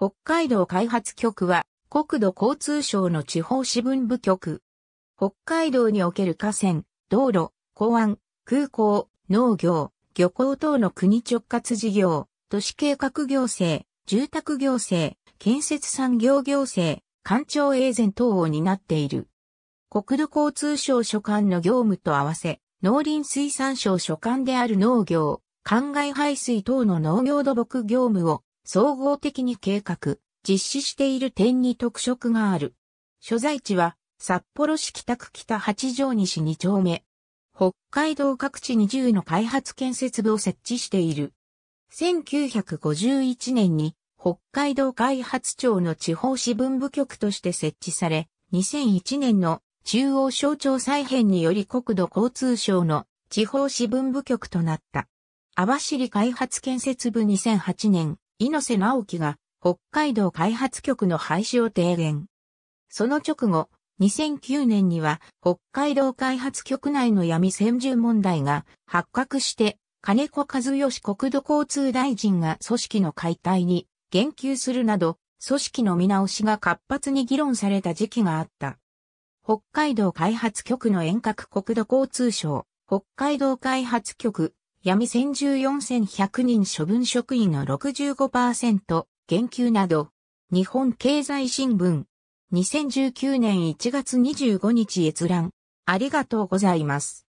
北海道開発局は国土交通省の地方支分部局。北海道における河川、道路、港湾、空港、農業、漁港等の国直轄事業、都市計画行政、住宅行政、建設産業行政、官庁営善等を担っている。国土交通省所管の業務と合わせ、農林水産省所管である農業、灌漑排水等の農業土木業務を総合的に計画、実施している点に特色がある。所在地は、札幌市北区北八条西2丁目。北海道各地に10の開発建設部を設置している。1951年に北海道開発庁の地方支分部局として設置され、2001年の中央省庁再編により国土交通省の地方支分部局となった。網走開発建設部2008年猪瀬直樹が北海道開発局の廃止を提言。その直後、2009年には北海道開発局内の闇専従問題が発覚して金子和義国土交通大臣が組織の解体に言及するなど、組織の見直しが活発に議論された時期があった。北海道開発局の遠隔国土交通省、北海道開発局闇千14100人処分職員の65%減給など、日本経済新聞、2019年1月25日閲覧、ありがとうございます。